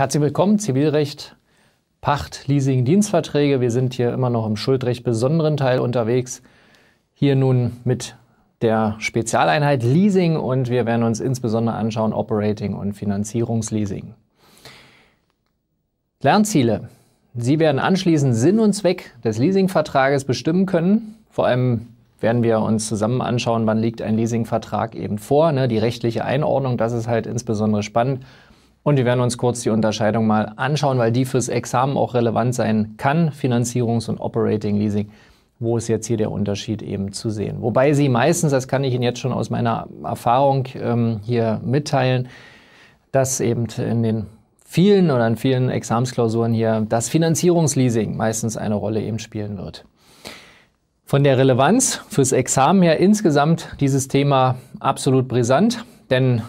Herzlich willkommen, Zivilrecht, Pacht, Leasing, Dienstverträge. Wir sind hier immer noch im Schuldrecht besonderen Teil unterwegs. Hier nun mit der Spezialeinheit Leasing und wir werden uns insbesondere anschauen Operating und Finanzierungsleasing. Lernziele. Sie werden anschließend Sinn und Zweck des Leasingvertrages bestimmen können. Vor allem werden wir uns zusammen anschauen, wann liegt ein Leasingvertrag eben vor. Ne? Die rechtliche Einordnung, das ist halt insbesondere spannend und wir werden uns kurz die Unterscheidung mal anschauen, weil die fürs Examen auch relevant sein kann. Finanzierungs- und Operating Leasing. Wo ist jetzt hier der Unterschied eben zu sehen? Wobei sie meistens, das kann ich Ihnen jetzt schon aus meiner Erfahrung ähm, hier mitteilen, dass eben in den vielen oder in vielen Examsklausuren hier das Finanzierungsleasing meistens eine Rolle eben spielen wird. Von der Relevanz fürs Examen her insgesamt dieses Thema absolut brisant, denn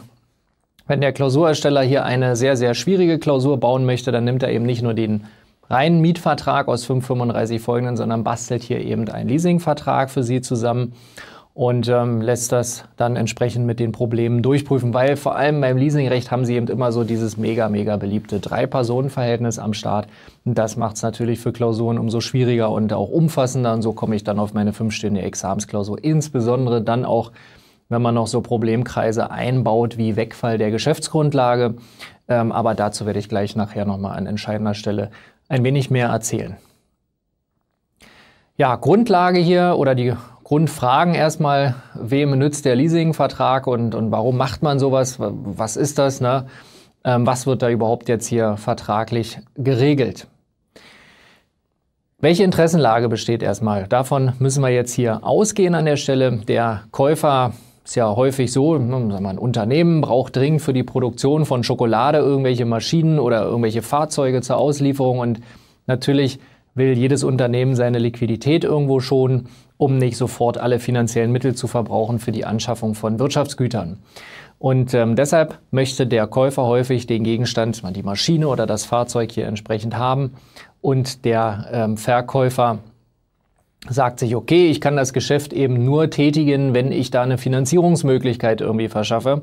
wenn der Klausurersteller hier eine sehr, sehr schwierige Klausur bauen möchte, dann nimmt er eben nicht nur den reinen Mietvertrag aus 535 folgenden, sondern bastelt hier eben einen Leasingvertrag für Sie zusammen und ähm, lässt das dann entsprechend mit den Problemen durchprüfen, weil vor allem beim Leasingrecht haben sie eben immer so dieses mega, mega beliebte Drei-Personen-Verhältnis am Start. Und das macht es natürlich für Klausuren umso schwieriger und auch umfassender. Und so komme ich dann auf meine fünfstündige Examensklausur, insbesondere dann auch wenn man noch so Problemkreise einbaut wie Wegfall der Geschäftsgrundlage. Ähm, aber dazu werde ich gleich nachher nochmal an entscheidender Stelle ein wenig mehr erzählen. Ja, Grundlage hier oder die Grundfragen erstmal, wem nützt der Leasingvertrag und, und warum macht man sowas? Was ist das? Ne? Ähm, was wird da überhaupt jetzt hier vertraglich geregelt? Welche Interessenlage besteht erstmal? Davon müssen wir jetzt hier ausgehen an der Stelle. Der Käufer ist ja häufig so, ne, ein Unternehmen braucht dringend für die Produktion von Schokolade irgendwelche Maschinen oder irgendwelche Fahrzeuge zur Auslieferung und natürlich will jedes Unternehmen seine Liquidität irgendwo schonen, um nicht sofort alle finanziellen Mittel zu verbrauchen für die Anschaffung von Wirtschaftsgütern. Und ähm, deshalb möchte der Käufer häufig den Gegenstand, die Maschine oder das Fahrzeug hier entsprechend haben und der ähm, Verkäufer sagt sich, okay, ich kann das Geschäft eben nur tätigen, wenn ich da eine Finanzierungsmöglichkeit irgendwie verschaffe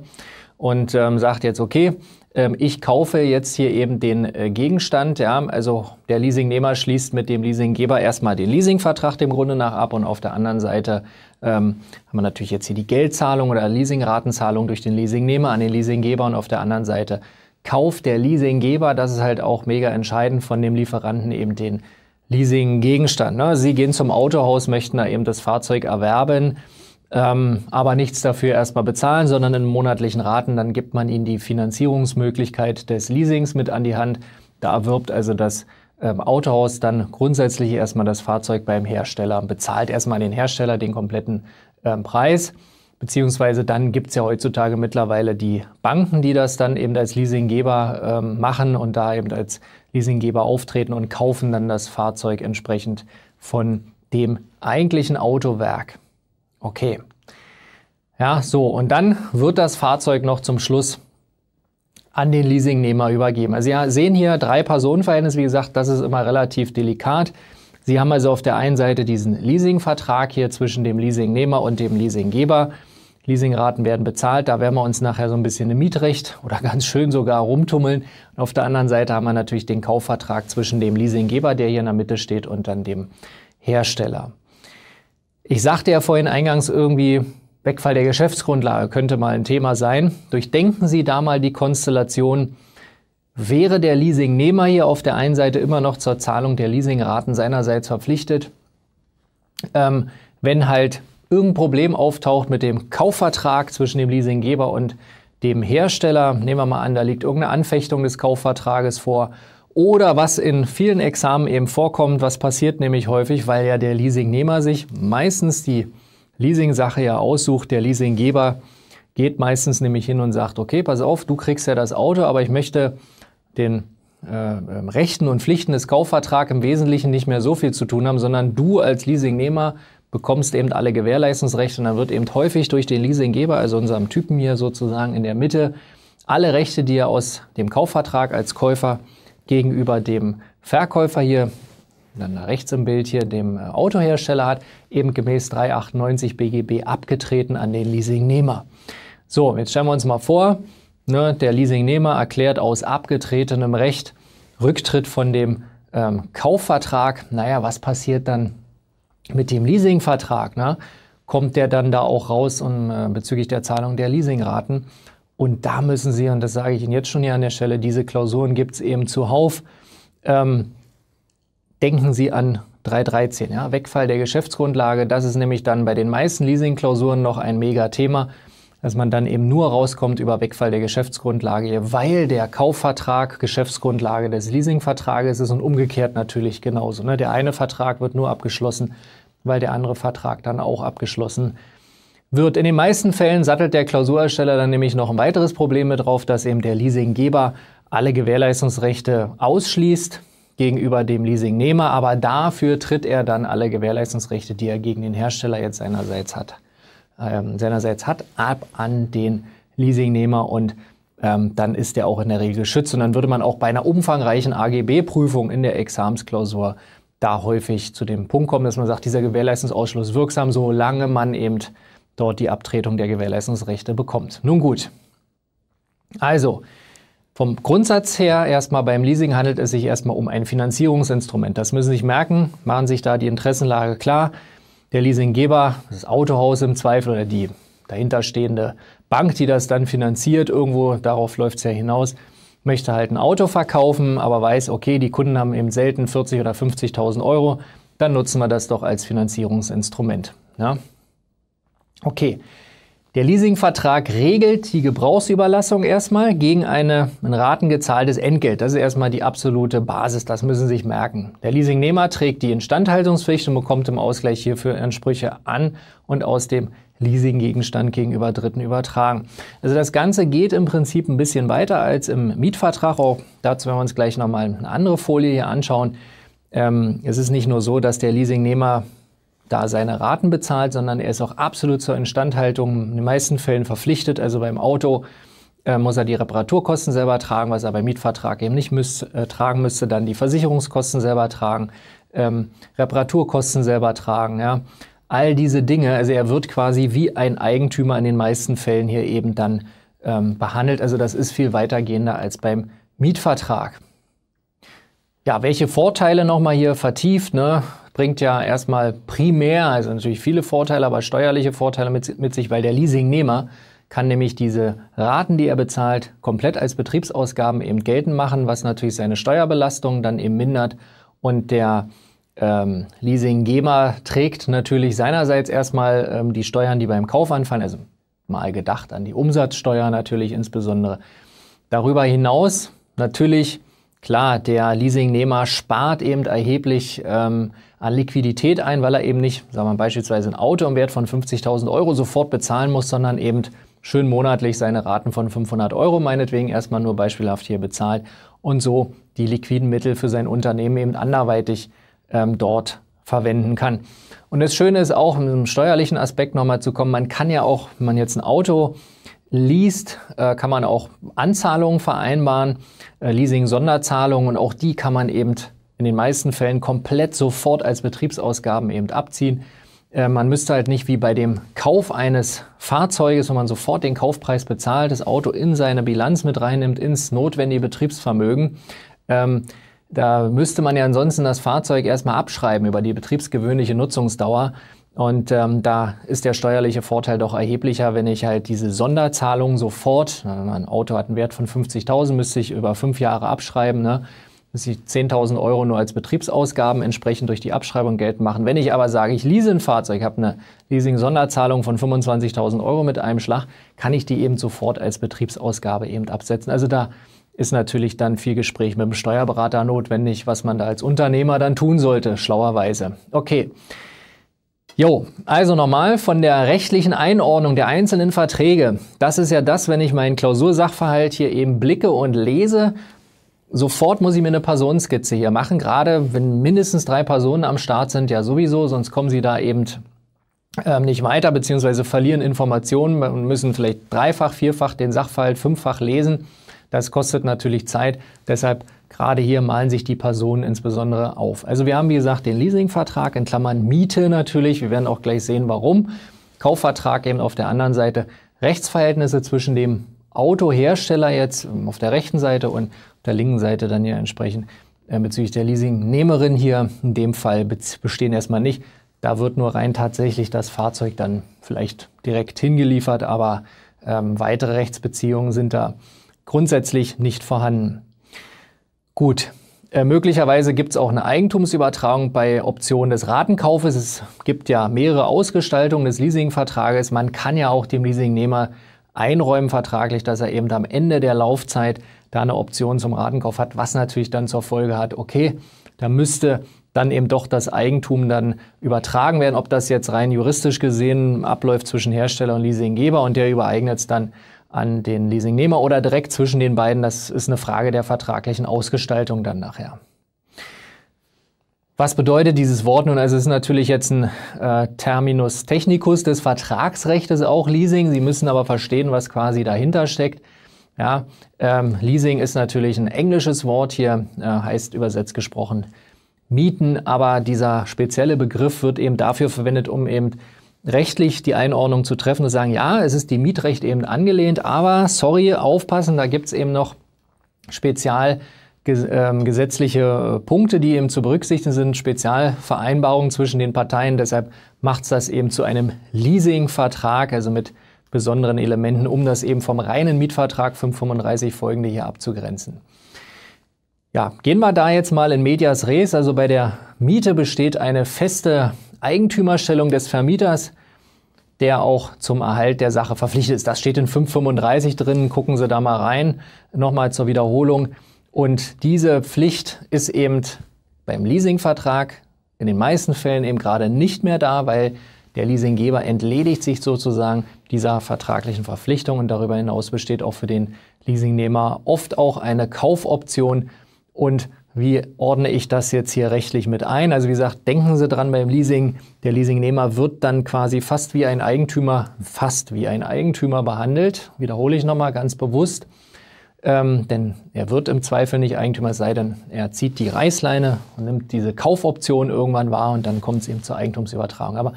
und ähm, sagt jetzt, okay, ähm, ich kaufe jetzt hier eben den äh, Gegenstand. Ja, also der Leasingnehmer schließt mit dem Leasinggeber erstmal den Leasingvertrag dem Grunde nach ab und auf der anderen Seite ähm, haben wir natürlich jetzt hier die Geldzahlung oder Leasingratenzahlung durch den Leasingnehmer an den Leasinggeber und auf der anderen Seite kauft der Leasinggeber, das ist halt auch mega entscheidend, von dem Lieferanten eben den Leasing-Gegenstand. Ne? Sie gehen zum Autohaus, möchten da eben das Fahrzeug erwerben, ähm, aber nichts dafür erstmal bezahlen, sondern in monatlichen Raten. Dann gibt man ihnen die Finanzierungsmöglichkeit des Leasings mit an die Hand. Da erwirbt also das ähm, Autohaus dann grundsätzlich erstmal das Fahrzeug beim Hersteller, bezahlt erstmal den Hersteller den kompletten ähm, Preis. Beziehungsweise dann gibt's ja heutzutage mittlerweile die Banken, die das dann eben als Leasinggeber ähm, machen und da eben als Leasinggeber auftreten und kaufen dann das Fahrzeug entsprechend von dem eigentlichen Autowerk. Okay. Ja, so, und dann wird das Fahrzeug noch zum Schluss an den Leasingnehmer übergeben. Also Sie sehen hier drei Personenverhältnisse, wie gesagt, das ist immer relativ delikat. Sie haben also auf der einen Seite diesen Leasingvertrag hier zwischen dem Leasingnehmer und dem Leasinggeber. Leasingraten werden bezahlt. Da werden wir uns nachher so ein bisschen im Mietrecht oder ganz schön sogar rumtummeln. Und auf der anderen Seite haben wir natürlich den Kaufvertrag zwischen dem Leasinggeber, der hier in der Mitte steht, und dann dem Hersteller. Ich sagte ja vorhin eingangs irgendwie, Wegfall der Geschäftsgrundlage könnte mal ein Thema sein. Durchdenken Sie da mal die Konstellation, wäre der Leasingnehmer hier auf der einen Seite immer noch zur Zahlung der Leasingraten seinerseits verpflichtet, ähm, wenn halt irgendein Problem auftaucht mit dem Kaufvertrag zwischen dem Leasinggeber und dem Hersteller. Nehmen wir mal an, da liegt irgendeine Anfechtung des Kaufvertrages vor. Oder was in vielen Examen eben vorkommt, was passiert nämlich häufig, weil ja der Leasingnehmer sich meistens die Leasing-Sache ja aussucht. Der Leasinggeber geht meistens nämlich hin und sagt, okay, pass auf, du kriegst ja das Auto, aber ich möchte den äh, Rechten und Pflichten des Kaufvertrags im Wesentlichen nicht mehr so viel zu tun haben, sondern du als Leasingnehmer bekommst eben alle Gewährleistungsrechte und dann wird eben häufig durch den Leasinggeber, also unserem Typen hier sozusagen in der Mitte, alle Rechte, die er aus dem Kaufvertrag als Käufer gegenüber dem Verkäufer hier, dann rechts im Bild hier, dem äh, Autohersteller hat, eben gemäß 398 BGB abgetreten an den Leasingnehmer. So, jetzt stellen wir uns mal vor, ne, der Leasingnehmer erklärt aus abgetretenem Recht Rücktritt von dem ähm, Kaufvertrag. Naja, was passiert dann mit dem Leasingvertrag, ne, kommt der dann da auch raus und äh, bezüglich der Zahlung der Leasingraten. Und da müssen Sie, und das sage ich Ihnen jetzt schon hier an der Stelle, diese Klausuren gibt es eben zuhauf. Ähm, denken Sie an 313, ja, Wegfall der Geschäftsgrundlage. Das ist nämlich dann bei den meisten Leasingklausuren noch ein Mega-Thema, dass man dann eben nur rauskommt über Wegfall der Geschäftsgrundlage, weil der Kaufvertrag Geschäftsgrundlage des Leasingvertrages ist und umgekehrt natürlich genauso. Ne? Der eine Vertrag wird nur abgeschlossen, weil der andere Vertrag dann auch abgeschlossen wird. In den meisten Fällen sattelt der Klausurersteller dann nämlich noch ein weiteres Problem mit drauf, dass eben der Leasinggeber alle Gewährleistungsrechte ausschließt gegenüber dem Leasingnehmer, aber dafür tritt er dann alle Gewährleistungsrechte, die er gegen den Hersteller jetzt seinerseits hat, äh, seinerseits hat, ab an den Leasingnehmer und ähm, dann ist der auch in der Regel geschützt und dann würde man auch bei einer umfangreichen AGB-Prüfung in der Examsklausur da häufig zu dem Punkt kommen, dass man sagt, dieser Gewährleistungsausschluss wirksam, solange man eben dort die Abtretung der Gewährleistungsrechte bekommt. Nun gut. Also, vom Grundsatz her, erstmal beim Leasing handelt es sich erstmal um ein Finanzierungsinstrument. Das müssen Sie sich merken, machen sich da die Interessenlage klar. Der Leasinggeber, das Autohaus im Zweifel oder die dahinterstehende Bank, die das dann finanziert, irgendwo darauf läuft es ja hinaus, möchte halt ein Auto verkaufen, aber weiß, okay, die Kunden haben eben selten 40 oder 50.000 Euro, dann nutzen wir das doch als Finanzierungsinstrument. Ja? Okay, der Leasingvertrag regelt die Gebrauchsüberlassung erstmal gegen eine in Raten gezahltes Entgelt. Das ist erstmal die absolute Basis, das müssen Sie sich merken. Der Leasingnehmer trägt die Instandhaltungspflicht und bekommt im Ausgleich hierfür Ansprüche an und aus dem Leasinggegenstand gegenüber Dritten übertragen. Also das Ganze geht im Prinzip ein bisschen weiter als im Mietvertrag. Auch dazu werden wir uns gleich nochmal eine andere Folie hier anschauen. Ähm, es ist nicht nur so, dass der Leasingnehmer da seine Raten bezahlt, sondern er ist auch absolut zur Instandhaltung in den meisten Fällen verpflichtet. Also beim Auto äh, muss er die Reparaturkosten selber tragen, was er beim Mietvertrag eben nicht müß, äh, tragen müsste, dann die Versicherungskosten selber tragen, ähm, Reparaturkosten selber tragen. Ja all diese Dinge. Also er wird quasi wie ein Eigentümer in den meisten Fällen hier eben dann ähm, behandelt. Also das ist viel weitergehender als beim Mietvertrag. Ja, welche Vorteile nochmal hier vertieft, ne? bringt ja erstmal primär, also natürlich viele Vorteile, aber steuerliche Vorteile mit, mit sich, weil der Leasingnehmer kann nämlich diese Raten, die er bezahlt, komplett als Betriebsausgaben eben geltend machen, was natürlich seine Steuerbelastung dann eben mindert. Und der ähm, Leasinggeber trägt natürlich seinerseits erstmal ähm, die Steuern, die beim Kauf anfallen, also mal gedacht an die Umsatzsteuer natürlich insbesondere. Darüber hinaus natürlich, klar, der Leasingnehmer spart eben erheblich ähm, an Liquidität ein, weil er eben nicht, sagen wir mal, beispielsweise ein Auto im Wert von 50.000 Euro sofort bezahlen muss, sondern eben schön monatlich seine Raten von 500 Euro meinetwegen erstmal nur beispielhaft hier bezahlt und so die liquiden Mittel für sein Unternehmen eben anderweitig ähm, dort verwenden kann. Und das Schöne ist auch, um zum steuerlichen Aspekt nochmal zu kommen, man kann ja auch, wenn man jetzt ein Auto liest, äh, kann man auch Anzahlungen vereinbaren, äh, Leasing, Sonderzahlungen und auch die kann man eben in den meisten Fällen komplett sofort als Betriebsausgaben eben abziehen. Äh, man müsste halt nicht wie bei dem Kauf eines Fahrzeuges, wo man sofort den Kaufpreis bezahlt, das Auto in seine Bilanz mit reinnimmt, ins notwendige Betriebsvermögen. Ähm, da müsste man ja ansonsten das Fahrzeug erstmal abschreiben über die betriebsgewöhnliche Nutzungsdauer. Und ähm, da ist der steuerliche Vorteil doch erheblicher, wenn ich halt diese Sonderzahlung sofort, ein Auto hat einen Wert von 50.000, müsste ich über fünf Jahre abschreiben, ne? müsste ich 10.000 Euro nur als Betriebsausgaben entsprechend durch die Abschreibung geltend machen. Wenn ich aber sage, ich lease ein Fahrzeug, habe eine Leasing-Sonderzahlung von 25.000 Euro mit einem Schlag, kann ich die eben sofort als Betriebsausgabe eben absetzen. Also da ist natürlich dann viel Gespräch mit dem Steuerberater notwendig, was man da als Unternehmer dann tun sollte, schlauerweise. Okay. Jo, also nochmal von der rechtlichen Einordnung der einzelnen Verträge. Das ist ja das, wenn ich meinen Klausursachverhalt hier eben blicke und lese, sofort muss ich mir eine Personenskizze hier machen. Gerade wenn mindestens drei Personen am Start sind, ja sowieso, sonst kommen sie da eben ähm, nicht weiter, beziehungsweise verlieren Informationen und müssen vielleicht dreifach, vierfach den Sachverhalt, fünffach lesen. Das kostet natürlich Zeit. Deshalb gerade hier malen sich die Personen insbesondere auf. Also wir haben, wie gesagt, den Leasingvertrag in Klammern Miete natürlich. Wir werden auch gleich sehen, warum. Kaufvertrag eben auf der anderen Seite. Rechtsverhältnisse zwischen dem Autohersteller jetzt ähm, auf der rechten Seite und auf der linken Seite dann ja entsprechend äh, bezüglich der Leasingnehmerin hier in dem Fall bestehen erstmal nicht. Da wird nur rein tatsächlich das Fahrzeug dann vielleicht direkt hingeliefert, aber ähm, weitere Rechtsbeziehungen sind da grundsätzlich nicht vorhanden. Gut, äh, möglicherweise gibt es auch eine Eigentumsübertragung bei Optionen des Ratenkaufes. Es gibt ja mehrere Ausgestaltungen des Leasingvertrages. Man kann ja auch dem Leasingnehmer einräumen vertraglich, dass er eben am Ende der Laufzeit da eine Option zum Ratenkauf hat, was natürlich dann zur Folge hat, okay, da müsste dann eben doch das Eigentum dann übertragen werden, ob das jetzt rein juristisch gesehen abläuft zwischen Hersteller und Leasinggeber und der übereignet es dann an den Leasingnehmer oder direkt zwischen den beiden. Das ist eine Frage der vertraglichen Ausgestaltung dann nachher. Was bedeutet dieses Wort nun? Also es ist natürlich jetzt ein äh, Terminus technicus des Vertragsrechts auch Leasing. Sie müssen aber verstehen, was quasi dahinter steckt. Ja, ähm, Leasing ist natürlich ein englisches Wort hier, äh, heißt übersetzt gesprochen Mieten, aber dieser spezielle Begriff wird eben dafür verwendet, um eben rechtlich die Einordnung zu treffen und sagen, ja, es ist dem Mietrecht eben angelehnt, aber sorry, aufpassen, da gibt es eben noch spezial ähm, gesetzliche äh, Punkte, die eben zu berücksichtigen sind, Spezialvereinbarungen zwischen den Parteien. Deshalb macht es das eben zu einem Leasingvertrag, also mit besonderen Elementen, um das eben vom reinen Mietvertrag 535 folgende hier abzugrenzen. Ja, gehen wir da jetzt mal in medias res. Also bei der Miete besteht eine feste Eigentümerstellung des Vermieters, der auch zum Erhalt der Sache verpflichtet ist. Das steht in 535 drin, gucken Sie da mal rein, nochmal zur Wiederholung. Und diese Pflicht ist eben beim Leasingvertrag in den meisten Fällen eben gerade nicht mehr da, weil der Leasinggeber entledigt sich sozusagen dieser vertraglichen Verpflichtung und darüber hinaus besteht auch für den Leasingnehmer oft auch eine Kaufoption und wie ordne ich das jetzt hier rechtlich mit ein? Also wie gesagt, denken Sie dran beim Leasing, der Leasingnehmer wird dann quasi fast wie ein Eigentümer, fast wie ein Eigentümer behandelt. Wiederhole ich nochmal ganz bewusst. Ähm, denn er wird im Zweifel nicht Eigentümer, sei denn, er zieht die Reißleine und nimmt diese Kaufoption irgendwann wahr und dann kommt es eben zur Eigentumsübertragung. Aber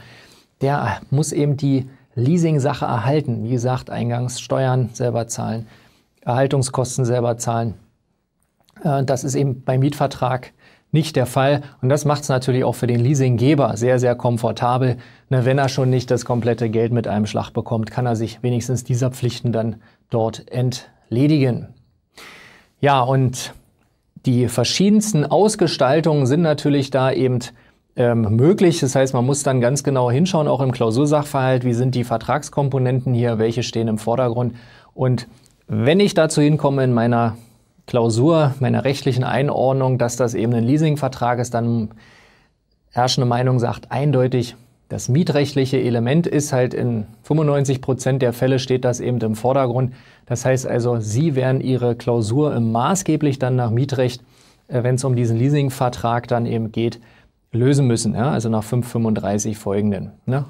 der muss eben die Leasing-Sache erhalten. Wie gesagt, Eingangssteuern selber zahlen, Erhaltungskosten selber zahlen. Äh, das ist eben beim Mietvertrag nicht der Fall. Und das macht es natürlich auch für den Leasinggeber sehr, sehr komfortabel. Ne, wenn er schon nicht das komplette Geld mit einem Schlag bekommt, kann er sich wenigstens dieser Pflichten dann dort entledigen. Ja, und die verschiedensten Ausgestaltungen sind natürlich da eben ähm, möglich. Das heißt, man muss dann ganz genau hinschauen, auch im Klausursachverhalt, wie sind die Vertragskomponenten hier, welche stehen im Vordergrund. Und wenn ich dazu hinkomme in meiner Klausur, meiner rechtlichen Einordnung, dass das eben ein Leasingvertrag ist, dann herrschende Meinung sagt eindeutig, das mietrechtliche Element ist halt in 95 Prozent der Fälle steht das eben im Vordergrund. Das heißt also, Sie werden Ihre Klausur maßgeblich dann nach Mietrecht, äh, wenn es um diesen Leasingvertrag dann eben geht, lösen müssen. Ja? Also nach 535 folgenden. Ne?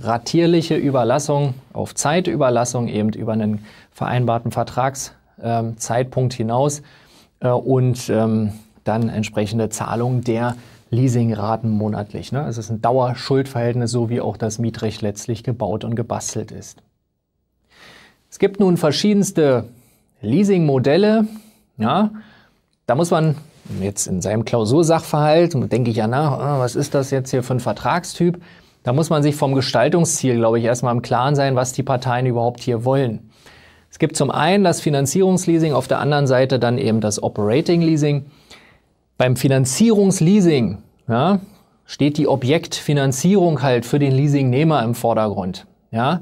Ratierliche Überlassung auf Zeitüberlassung eben über einen vereinbarten Vertrags ähm, Zeitpunkt hinaus äh, und ähm, dann entsprechende Zahlung der Leasingraten monatlich. Ne? Also es ist ein Dauerschuldverhältnis, so wie auch das Mietrecht letztlich gebaut und gebastelt ist. Es gibt nun verschiedenste Leasingmodelle. Ja? Da muss man jetzt in seinem Klausursachverhalt, denke ich ja nach, ah, was ist das jetzt hier für ein Vertragstyp? Da muss man sich vom Gestaltungsziel, glaube ich, erstmal im Klaren sein, was die Parteien überhaupt hier wollen. Es gibt zum einen das Finanzierungsleasing, auf der anderen Seite dann eben das Operating Leasing. Beim Finanzierungsleasing ja, steht die Objektfinanzierung halt für den Leasingnehmer im Vordergrund. Ja.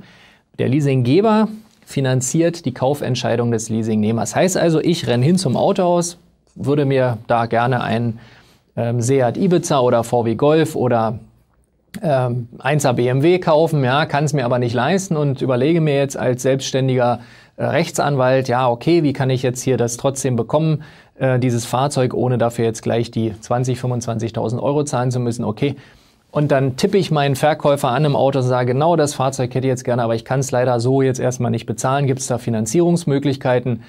Der Leasinggeber finanziert die Kaufentscheidung des Leasingnehmers. Heißt also, ich renne hin zum Autohaus, würde mir da gerne einen ähm, Seat Ibiza oder VW Golf oder ähm, 1er BMW kaufen, ja, kann es mir aber nicht leisten und überlege mir jetzt als selbstständiger Rechtsanwalt, ja, okay, wie kann ich jetzt hier das trotzdem bekommen, äh, dieses Fahrzeug, ohne dafür jetzt gleich die 20, 25.000 Euro zahlen zu müssen, okay. Und dann tippe ich meinen Verkäufer an im Auto und sage, genau das Fahrzeug hätte ich jetzt gerne, aber ich kann es leider so jetzt erstmal nicht bezahlen. Gibt es da Finanzierungsmöglichkeiten?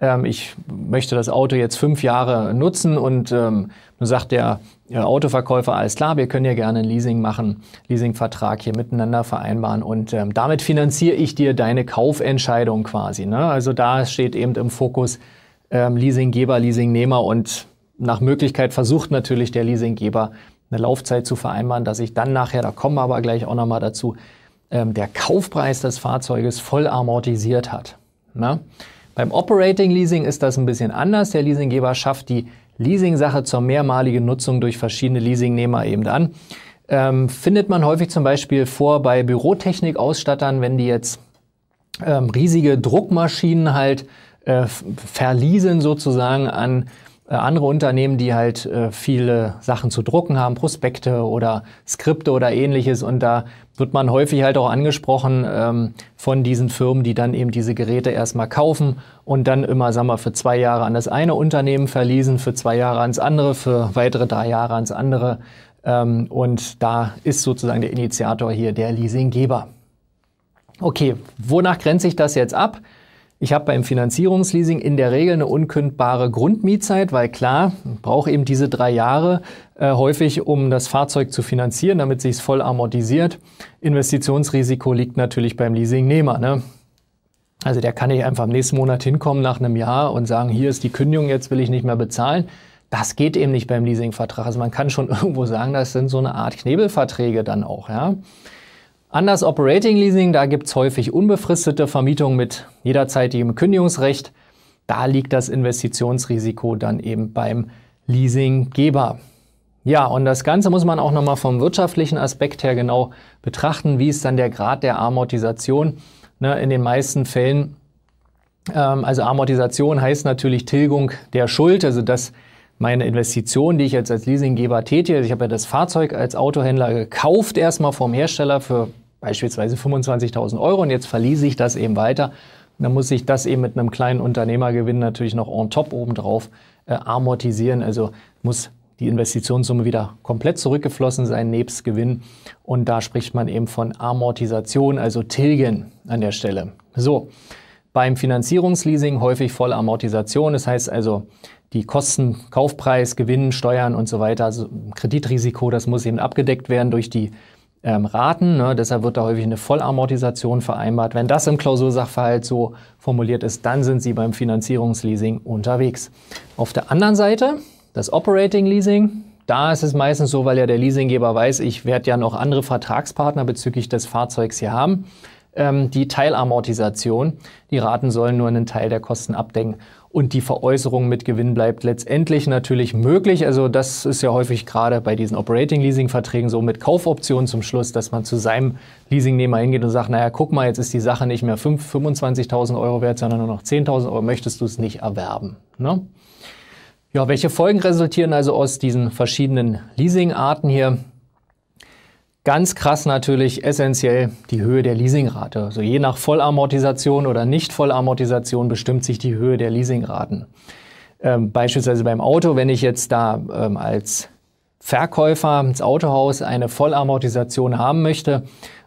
ähm, ich möchte das Auto jetzt fünf Jahre nutzen und ähm, nun sagt der äh, Autoverkäufer, alles klar, wir können ja gerne ein Leasing machen, Leasingvertrag hier miteinander vereinbaren und ähm, damit finanziere ich dir deine Kaufentscheidung quasi. Ne? Also da steht eben im Fokus ähm, Leasinggeber, Leasingnehmer und nach Möglichkeit versucht natürlich der Leasinggeber eine Laufzeit zu vereinbaren, dass ich dann nachher, da kommen wir aber gleich auch nochmal dazu, ähm, der Kaufpreis des Fahrzeuges voll amortisiert hat. Ne? Beim Operating Leasing ist das ein bisschen anders. Der Leasinggeber schafft die Leasing-Sache zur mehrmaligen Nutzung durch verschiedene Leasingnehmer eben an. Ähm, findet man häufig zum Beispiel vor bei Bürotechnik-Ausstattern, wenn die jetzt ähm, riesige Druckmaschinen halt äh, verleasen sozusagen an äh, andere Unternehmen, die halt äh, viele Sachen zu drucken haben, Prospekte oder Skripte oder ähnliches. Und da wird man häufig halt auch angesprochen ähm, von diesen Firmen, die dann eben diese Geräte erstmal kaufen und dann immer, sagen wir, für zwei Jahre an das eine Unternehmen verließen, für zwei Jahre ans andere, für weitere drei Jahre ans andere. Ähm, und da ist sozusagen der Initiator hier der Leasinggeber. Okay, wonach grenze ich das jetzt ab? Ich habe beim Finanzierungsleasing in der Regel eine unkündbare Grundmietzeit, weil klar, ich brauche eben diese drei Jahre äh, häufig, um das Fahrzeug zu finanzieren, damit sich es voll amortisiert. Investitionsrisiko liegt natürlich beim Leasingnehmer. Ne? Also der kann nicht einfach im nächsten Monat hinkommen nach einem Jahr und sagen, hier ist die Kündigung, jetzt will ich nicht mehr bezahlen. Das geht eben nicht beim Leasingvertrag. Also man kann schon irgendwo sagen, das sind so eine Art Knebelverträge dann auch, ja. Anders Operating Leasing, da gibt's häufig unbefristete Vermietungen mit jederzeitigem Kündigungsrecht. Da liegt das Investitionsrisiko dann eben beim Leasinggeber. Ja, und das Ganze muss man auch nochmal vom wirtschaftlichen Aspekt her genau betrachten. Wie ist dann der Grad der Amortisation? Ne, in den meisten Fällen, ähm, also Amortisation heißt natürlich Tilgung der Schuld, also dass meine Investition, die ich jetzt als Leasinggeber tätige, also ich habe ja das Fahrzeug als Autohändler gekauft erstmal vom Hersteller für beispielsweise 25.000 Euro und jetzt verließe ich das eben weiter. Und dann muss ich das eben mit einem kleinen Unternehmergewinn natürlich noch on top obendrauf äh, amortisieren. Also muss die Investitionssumme wieder komplett zurückgeflossen sein, nebst Gewinn. Und da spricht man eben von Amortisation, also Tilgen an der Stelle. So, beim Finanzierungsleasing häufig volle Amortisation. Das heißt also, die Kosten, Kaufpreis, Gewinn, Steuern und so weiter, also Kreditrisiko, das muss eben abgedeckt werden durch die ähm, Raten. Ne? Deshalb wird da häufig eine Vollamortisation vereinbart. Wenn das im Klausursachverhalt so formuliert ist, dann sind Sie beim Finanzierungsleasing unterwegs. Auf der anderen Seite, das Operating Leasing, da ist es meistens so, weil ja der Leasinggeber weiß, ich werde ja noch andere Vertragspartner bezüglich des Fahrzeugs hier haben. Ähm, die Teilamortisation, die Raten sollen nur einen Teil der Kosten abdecken und die Veräußerung mit Gewinn bleibt letztendlich natürlich möglich. Also das ist ja häufig gerade bei diesen Operating Leasing Verträgen so mit Kaufoptionen zum Schluss, dass man zu seinem Leasingnehmer hingeht und sagt, naja, guck mal, jetzt ist die Sache nicht mehr 25.000 Euro wert, sondern nur noch 10.000 Euro, möchtest du es nicht erwerben? Ne? Ja, welche Folgen resultieren also aus diesen verschiedenen Leasingarten hier? Ganz krass natürlich essentiell die Höhe der Leasingrate. Also je nach Vollamortisation oder Nicht-Vollamortisation bestimmt sich die Höhe der Leasingraten. Ähm, beispielsweise beim Auto, wenn ich jetzt da ähm, als Verkäufer ins Autohaus eine Vollamortisation haben möchte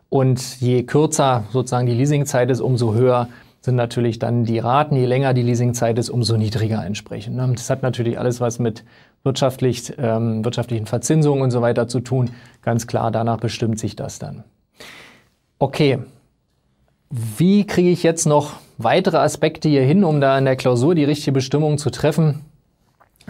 und je kürzer sozusagen die Leasingzeit ist, umso höher sind natürlich dann die Raten, je länger die Leasingzeit ist, umso niedriger entsprechend. Ne? Das hat natürlich alles was mit wirtschaftlich, ähm, wirtschaftlichen Verzinsungen und so weiter zu tun. Ganz klar, danach bestimmt sich das dann. Okay, wie kriege ich jetzt noch weitere Aspekte hier hin, um da in der Klausur die richtige Bestimmung zu treffen?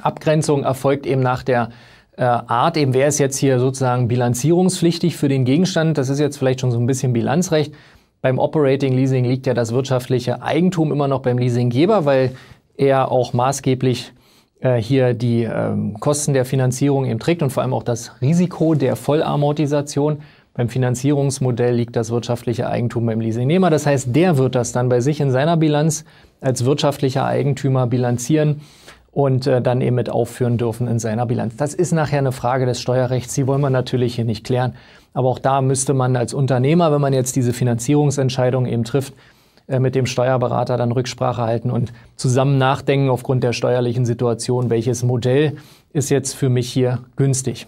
Abgrenzung erfolgt eben nach der äh, Art, eben wer ist jetzt hier sozusagen bilanzierungspflichtig für den Gegenstand. Das ist jetzt vielleicht schon so ein bisschen Bilanzrecht. Beim Operating Leasing liegt ja das wirtschaftliche Eigentum immer noch beim Leasinggeber, weil er auch maßgeblich äh, hier die ähm, Kosten der Finanzierung eben trägt und vor allem auch das Risiko der Vollamortisation. Beim Finanzierungsmodell liegt das wirtschaftliche Eigentum beim Leasingnehmer. Das heißt, der wird das dann bei sich in seiner Bilanz als wirtschaftlicher Eigentümer bilanzieren und äh, dann eben mit aufführen dürfen in seiner Bilanz. Das ist nachher eine Frage des Steuerrechts. Die wollen wir natürlich hier nicht klären. Aber auch da müsste man als Unternehmer, wenn man jetzt diese Finanzierungsentscheidung eben trifft, äh, mit dem Steuerberater dann Rücksprache halten und zusammen nachdenken aufgrund der steuerlichen Situation, welches Modell ist jetzt für mich hier günstig.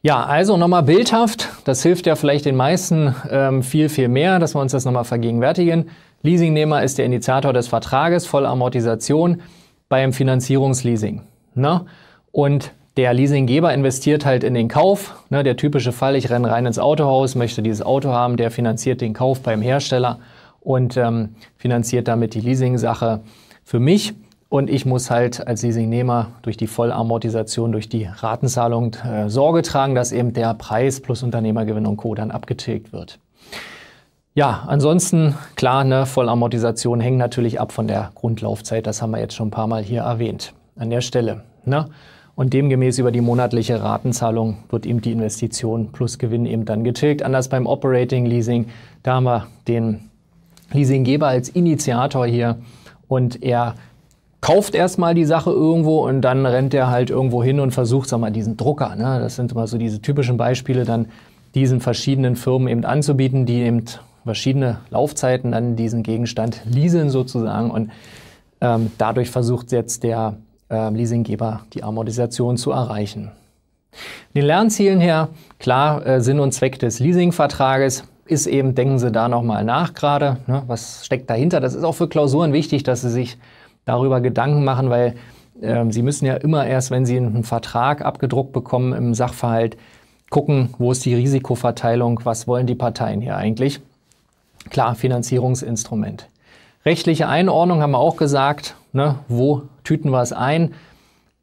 Ja, also nochmal bildhaft, das hilft ja vielleicht den meisten ähm, viel, viel mehr, dass wir uns das nochmal vergegenwärtigen. Leasingnehmer ist der Initiator des Vertrages, Vollamortisation Amortisation beim Finanzierungsleasing. Ne? Und der Leasinggeber investiert halt in den Kauf. Ne, der typische Fall, ich renne rein ins Autohaus, möchte dieses Auto haben, der finanziert den Kauf beim Hersteller und ähm, finanziert damit die Leasing-Sache für mich. Und ich muss halt als Leasingnehmer durch die Vollamortisation, durch die Ratenzahlung äh, Sorge tragen, dass eben der Preis plus Unternehmergewinn und Co. dann abgetilgt wird. Ja, ansonsten, klar, eine Vollamortisation hängt natürlich ab von der Grundlaufzeit. Das haben wir jetzt schon ein paar Mal hier erwähnt. An der Stelle. Ne? Und demgemäß über die monatliche Ratenzahlung wird eben die Investition plus Gewinn eben dann getilgt. Anders beim Operating Leasing, da haben wir den Leasinggeber als Initiator hier und er kauft erstmal die Sache irgendwo und dann rennt er halt irgendwo hin und versucht, sag mal, diesen Drucker, ne? das sind immer so diese typischen Beispiele, dann diesen verschiedenen Firmen eben anzubieten, die eben verschiedene Laufzeiten dann diesen Gegenstand leasen sozusagen und ähm, dadurch versucht jetzt der äh, Leasinggeber die Amortisation zu erreichen. Den Lernzielen her, klar, äh, Sinn und Zweck des Leasingvertrages ist eben, denken Sie da nochmal nach gerade, ne, was steckt dahinter. Das ist auch für Klausuren wichtig, dass Sie sich darüber Gedanken machen, weil äh, Sie müssen ja immer erst, wenn Sie einen Vertrag abgedruckt bekommen im Sachverhalt, gucken, wo ist die Risikoverteilung, was wollen die Parteien hier eigentlich. Klar, Finanzierungsinstrument. Rechtliche Einordnung haben wir auch gesagt, ne, wo tüten wir es ein?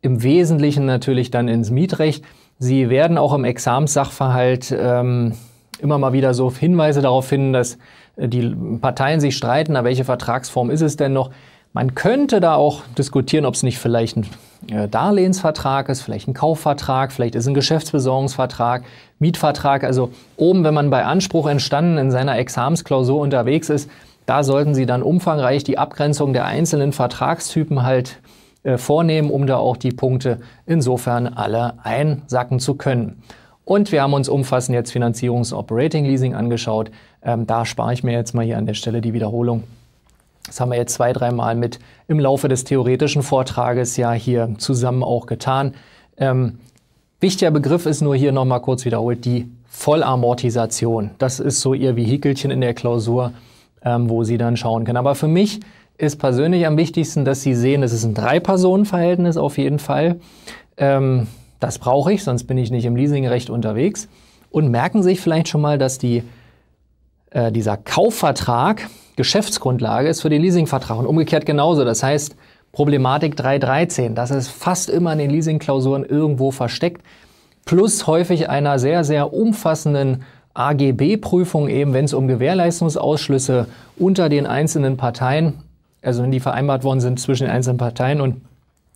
Im Wesentlichen natürlich dann ins Mietrecht. Sie werden auch im Examssachverhalt ähm, immer mal wieder so Hinweise darauf finden, dass äh, die Parteien sich streiten, welche Vertragsform ist es denn noch? Man könnte da auch diskutieren, ob es nicht vielleicht ein äh, Darlehensvertrag ist, vielleicht ein Kaufvertrag, vielleicht ist es ein Geschäftsbesorgungsvertrag, Mietvertrag. Also oben, wenn man bei Anspruch entstanden in seiner Examsklausur unterwegs ist, da sollten Sie dann umfangreich die Abgrenzung der einzelnen Vertragstypen halt äh, vornehmen, um da auch die Punkte insofern alle einsacken zu können. Und wir haben uns umfassend jetzt Finanzierungs- und Operating-Leasing angeschaut. Ähm, da spare ich mir jetzt mal hier an der Stelle die Wiederholung. Das haben wir jetzt zwei, dreimal mit im Laufe des theoretischen Vortrages ja hier zusammen auch getan. Ähm, wichtiger Begriff ist nur hier nochmal kurz wiederholt die Vollamortisation. Das ist so Ihr Vehikelchen in der Klausur ähm, wo sie dann schauen können. Aber für mich ist persönlich am wichtigsten, dass sie sehen, es ist ein Drei-Personen-Verhältnis auf jeden Fall. Ähm, das brauche ich, sonst bin ich nicht im Leasingrecht unterwegs. Und merken sich vielleicht schon mal, dass die, äh, dieser Kaufvertrag Geschäftsgrundlage ist für den Leasingvertrag und umgekehrt genauso. Das heißt, Problematik 313, das ist fast immer in den Leasingklausuren irgendwo versteckt, plus häufig einer sehr, sehr umfassenden AGB-Prüfung eben, wenn es um Gewährleistungsausschlüsse unter den einzelnen Parteien, also wenn die vereinbart worden sind zwischen den einzelnen Parteien und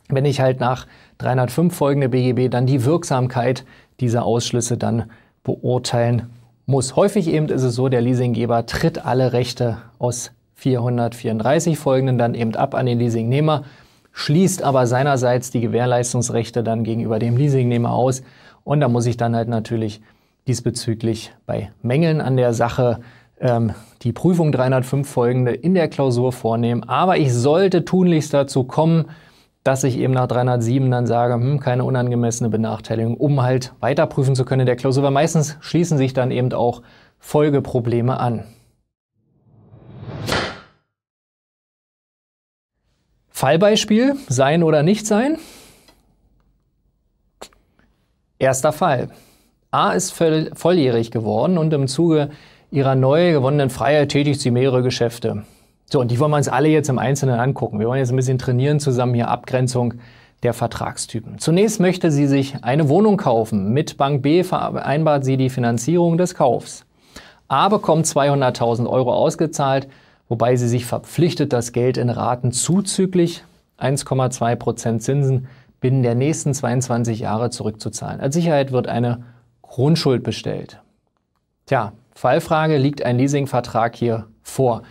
wenn ich halt nach 305 folgende BGB dann die Wirksamkeit dieser Ausschlüsse dann beurteilen muss. Häufig eben ist es so, der Leasinggeber tritt alle Rechte aus 434 folgenden dann eben ab an den Leasingnehmer, schließt aber seinerseits die Gewährleistungsrechte dann gegenüber dem Leasingnehmer aus und da muss ich dann halt natürlich diesbezüglich bei Mängeln an der Sache ähm, die Prüfung 305 folgende in der Klausur vornehmen. Aber ich sollte tunlichst dazu kommen, dass ich eben nach 307 dann sage, hm, keine unangemessene Benachteiligung, um halt weiter prüfen zu können in der Klausur. Weil meistens schließen sich dann eben auch Folgeprobleme an. Fallbeispiel, sein oder nicht sein. Erster Fall. A ist volljährig geworden und im Zuge ihrer neu gewonnenen Freiheit tätigt sie mehrere Geschäfte. So, und die wollen wir uns alle jetzt im Einzelnen angucken. Wir wollen jetzt ein bisschen trainieren zusammen hier Abgrenzung der Vertragstypen. Zunächst möchte sie sich eine Wohnung kaufen. Mit Bank B vereinbart sie die Finanzierung des Kaufs. A bekommt 200.000 Euro ausgezahlt, wobei sie sich verpflichtet, das Geld in Raten zuzüglich 1,2 Prozent Zinsen binnen der nächsten 22 Jahre zurückzuzahlen. Als Sicherheit wird eine Grundschuld bestellt? Tja, Fallfrage, liegt ein Leasingvertrag hier vor?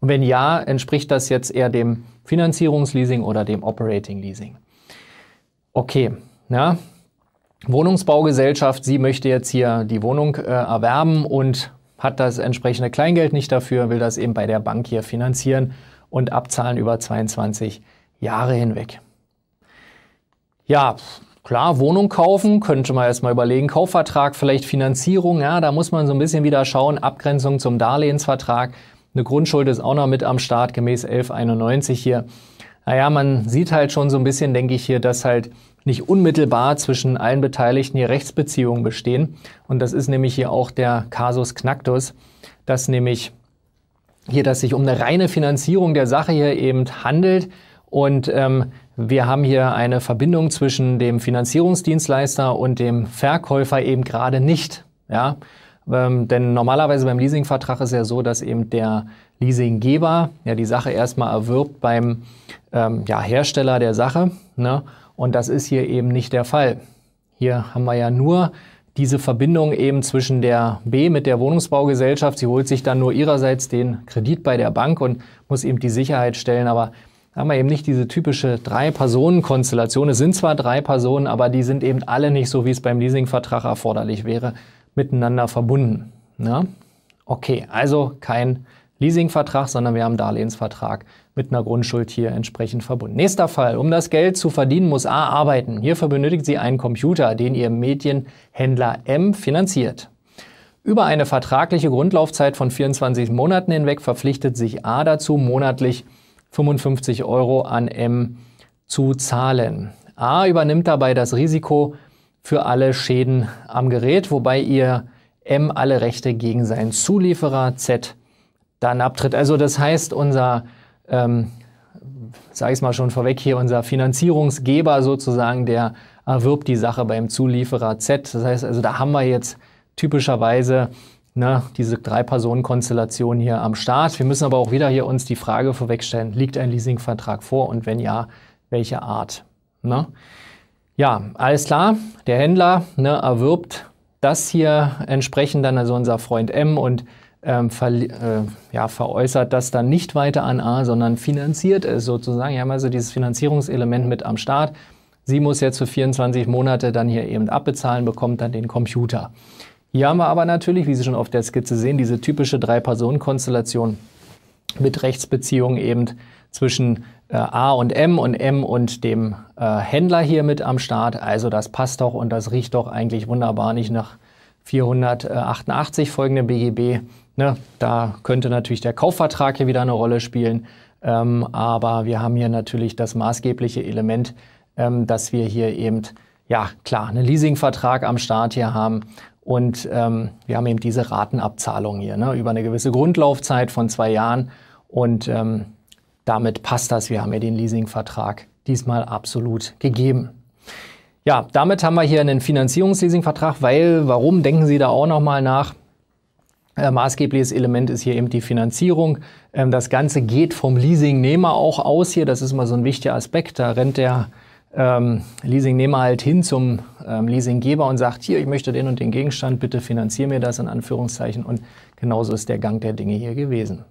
Und wenn ja, entspricht das jetzt eher dem Finanzierungsleasing oder dem Operating Leasing? Okay, na, Wohnungsbaugesellschaft, sie möchte jetzt hier die Wohnung äh, erwerben und hat das entsprechende Kleingeld nicht dafür, will das eben bei der Bank hier finanzieren und abzahlen über 22 Jahre hinweg. Ja, Klar, Wohnung kaufen, könnte man erstmal überlegen, Kaufvertrag, vielleicht Finanzierung, ja, da muss man so ein bisschen wieder schauen, Abgrenzung zum Darlehensvertrag. Eine Grundschuld ist auch noch mit am Start, gemäß 1191 hier. Naja, man sieht halt schon so ein bisschen, denke ich hier, dass halt nicht unmittelbar zwischen allen Beteiligten hier Rechtsbeziehungen bestehen. Und das ist nämlich hier auch der Casus Knactus, dass nämlich hier, dass sich um eine reine Finanzierung der Sache hier eben handelt. Und ähm, wir haben hier eine Verbindung zwischen dem Finanzierungsdienstleister und dem Verkäufer eben gerade nicht. Ja? Ähm, denn normalerweise beim Leasingvertrag ist ja so, dass eben der Leasinggeber ja die Sache erstmal erwirbt beim ähm, ja, Hersteller der Sache. Ne? Und das ist hier eben nicht der Fall. Hier haben wir ja nur diese Verbindung eben zwischen der B mit der Wohnungsbaugesellschaft. Sie holt sich dann nur ihrerseits den Kredit bei der Bank und muss eben die Sicherheit stellen. Aber da haben wir eben nicht diese typische Drei-Personen-Konstellation. Es sind zwar drei Personen, aber die sind eben alle nicht so, wie es beim Leasingvertrag erforderlich wäre, miteinander verbunden. Na? Ne? Okay, also kein Leasingvertrag, sondern wir haben einen Darlehensvertrag mit einer Grundschuld hier entsprechend verbunden. Nächster Fall. Um das Geld zu verdienen, muss A arbeiten. Hierfür benötigt sie einen Computer, den ihr Medienhändler M finanziert. Über eine vertragliche Grundlaufzeit von 24 Monaten hinweg verpflichtet sich A dazu, monatlich 55 Euro an M zu zahlen. A übernimmt dabei das Risiko für alle Schäden am Gerät, wobei ihr M alle Rechte gegen seinen Zulieferer Z dann abtritt. Also das heißt, unser, ähm, sage ich mal schon vorweg hier, unser Finanzierungsgeber sozusagen, der erwirbt die Sache beim Zulieferer Z. Das heißt also, da haben wir jetzt typischerweise ne, diese Drei-Personen-Konstellation hier am Start. Wir müssen aber auch wieder hier uns die Frage vorwegstellen, liegt ein Leasingvertrag vor und wenn ja, welche Art? Ne? Ja, alles klar, der Händler ne, erwirbt das hier entsprechend dann, also unser Freund M und ähm, ver äh, ja, veräußert das dann nicht weiter an A, sondern finanziert es sozusagen. Wir haben also dieses Finanzierungselement mit am Start. Sie muss jetzt für 24 Monate dann hier eben abbezahlen, bekommt dann den Computer. Hier haben wir aber natürlich, wie Sie schon auf der Skizze sehen, diese typische Drei-Personen-Konstellation mit Rechtsbeziehungen eben zwischen äh, A und M und M und dem äh, Händler hier mit am Start. Also das passt doch und das riecht doch eigentlich wunderbar nicht nach 488 folgende BGB. Ne? Da könnte natürlich der Kaufvertrag hier wieder eine Rolle spielen. Ähm, aber wir haben hier natürlich das maßgebliche Element, ähm, dass wir hier eben, ja klar, einen Leasingvertrag am Start hier haben und ähm, wir haben eben diese Ratenabzahlung hier ne, über eine gewisse Grundlaufzeit von zwei Jahren. Und ähm, damit passt das. Wir haben ja den Leasingvertrag diesmal absolut gegeben. Ja, damit haben wir hier einen Finanzierungsleasingvertrag, weil, warum, denken Sie da auch nochmal nach. Äh, maßgebliches Element ist hier eben die Finanzierung. Ähm, das Ganze geht vom Leasingnehmer auch aus hier. Das ist mal so ein wichtiger Aspekt. Da rennt der ähm, Leasingnehmer halt hin zum ähm, Leasinggeber und sagt, hier, ich möchte den und den Gegenstand, bitte finanzier mir das in Anführungszeichen. Und genauso ist der Gang der Dinge hier gewesen.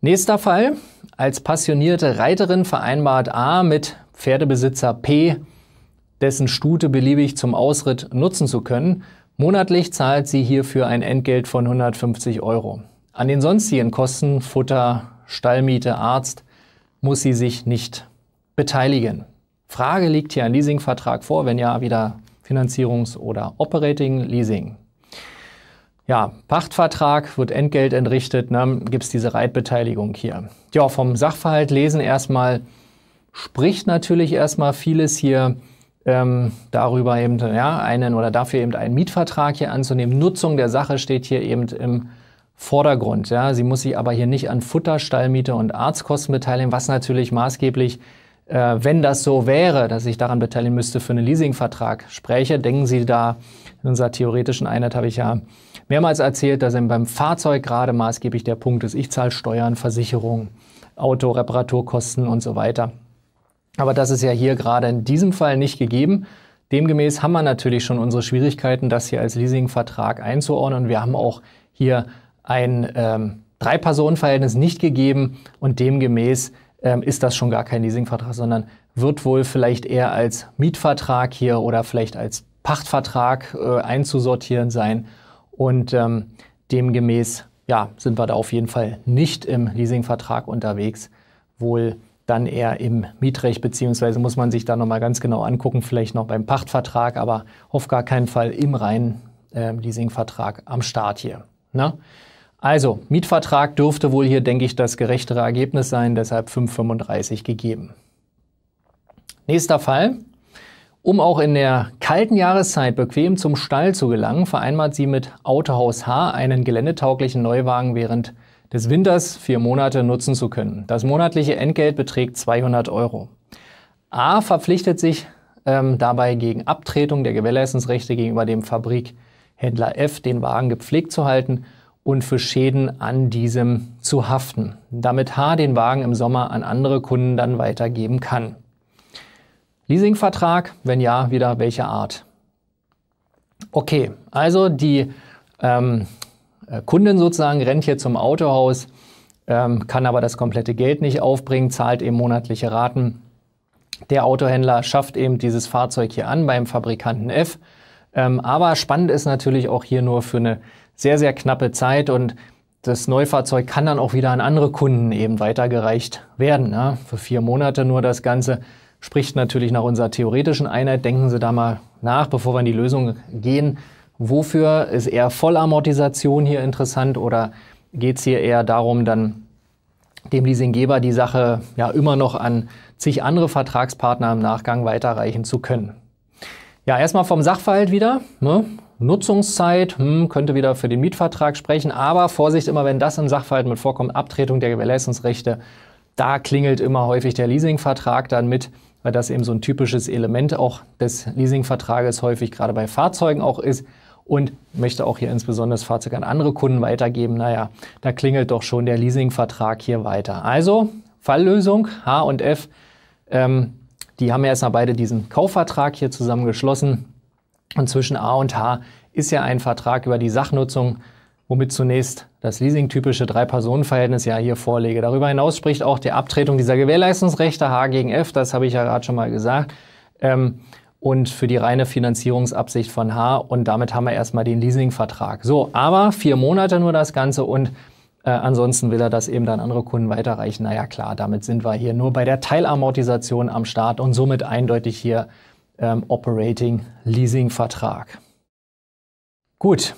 Nächster Fall. Als passionierte Reiterin vereinbart A mit Pferdebesitzer P, dessen Stute beliebig zum Ausritt nutzen zu können. Monatlich zahlt sie hierfür ein Entgelt von 150 Euro. An den sonstigen Kosten, Futter, Stallmiete, Arzt, muss sie sich nicht beteiligen. Frage liegt hier ein Leasingvertrag vor, wenn ja, wieder Finanzierungs- oder Operating Leasing. Ja, Pachtvertrag wird Entgelt entrichtet, ne? gibt es diese Reitbeteiligung hier. Ja, vom Sachverhalt lesen erstmal spricht natürlich erstmal vieles hier ähm, darüber eben, ja, einen oder dafür eben einen Mietvertrag hier anzunehmen. Nutzung der Sache steht hier eben im Vordergrund. Ja. Sie muss sich aber hier nicht an Futter, Stallmiete und Arztkosten beteiligen, was natürlich maßgeblich äh, wenn das so wäre, dass ich daran beteiligen müsste für einen Leasingvertrag spreche. denken Sie da, in unserer theoretischen Einheit habe ich ja mehrmals erzählt, dass beim Fahrzeug gerade maßgeblich der Punkt ist, ich zahle Steuern, Versicherungen, Auto, Reparaturkosten und so weiter. Aber das ist ja hier gerade in diesem Fall nicht gegeben. Demgemäß haben wir natürlich schon unsere Schwierigkeiten, das hier als Leasingvertrag einzuordnen. Wir haben auch hier ein ähm, Drei-Personen-Verhältnis nicht gegeben und demgemäß ähm, ist das schon gar kein Leasingvertrag, sondern wird wohl vielleicht eher als Mietvertrag hier oder vielleicht als Pachtvertrag äh, einzusortieren sein. Und ähm, demgemäß ja, sind wir da auf jeden Fall nicht im Leasingvertrag unterwegs, wohl dann eher im Mietrecht, beziehungsweise muss man sich da nochmal ganz genau angucken, vielleicht noch beim Pachtvertrag, aber auf gar keinen Fall im reinen äh, Leasingvertrag am Start hier. Ne? Also, Mietvertrag dürfte wohl hier, denke ich, das gerechtere Ergebnis sein, deshalb 5,35 gegeben. Nächster Fall. Um auch in der kalten Jahreszeit bequem zum Stall zu gelangen, vereinbart sie mit Autohaus H einen geländetauglichen Neuwagen während des Winters vier Monate nutzen zu können. Das monatliche Entgelt beträgt 200 Euro. A verpflichtet sich ähm, dabei gegen Abtretung der Gewährleistungsrechte gegenüber dem Fabrikhändler F, den Wagen gepflegt zu halten und für Schäden an diesem zu haften, damit H den Wagen im Sommer an andere Kunden dann weitergeben kann. Leasingvertrag, wenn ja, wieder welche Art? Okay, also die ähm, äh, Kundin sozusagen rennt hier zum Autohaus, ähm, kann aber das komplette Geld nicht aufbringen, zahlt eben monatliche Raten. Der Autohändler schafft eben dieses Fahrzeug hier an beim Fabrikanten F. Ähm, aber spannend ist natürlich auch hier nur für eine sehr, sehr knappe Zeit und das Neufahrzeug kann dann auch wieder an andere Kunden eben weitergereicht werden. Ne? Für vier Monate nur das Ganze spricht natürlich nach unserer theoretischen Einheit. Denken Sie da mal nach, bevor wir in die Lösung gehen. Wofür ist eher Vollamortisation hier interessant oder geht es hier eher darum, dann dem Leasinggeber die Sache ja immer noch an zig andere Vertragspartner im Nachgang weiterreichen zu können? Ja, erstmal vom Sachverhalt wieder. Ne? Nutzungszeit hm, könnte wieder für den Mietvertrag sprechen, aber Vorsicht immer, wenn das im Sachverhalt mit vorkommt, Abtretung der Gewährleistungsrechte, da klingelt immer häufig der Leasingvertrag dann mit, weil das eben so ein typisches Element auch des Leasingvertrages häufig gerade bei Fahrzeugen auch ist und möchte auch hier insbesondere das Fahrzeug an andere Kunden weitergeben. Naja, da klingelt doch schon der Leasingvertrag hier weiter. Also Falllösung H und F, ähm, die haben ja erstmal beide diesen Kaufvertrag hier zusammen geschlossen und zwischen A und H ist ja ein Vertrag über die Sachnutzung, womit zunächst das leasingtypische Drei-Personen-Verhältnis ja hier vorlege. Darüber hinaus spricht auch die Abtretung dieser Gewährleistungsrechte H gegen F, das habe ich ja gerade schon mal gesagt, ähm, und für die reine Finanzierungsabsicht von H. Und damit haben wir erstmal den Leasingvertrag. So, aber vier Monate nur das Ganze und äh, ansonsten will er das eben dann andere Kunden weiterreichen. Naja, klar, damit sind wir hier nur bei der Teilamortisation am Start und somit eindeutig hier ähm, Operating Leasing Vertrag. Gut.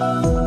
Musik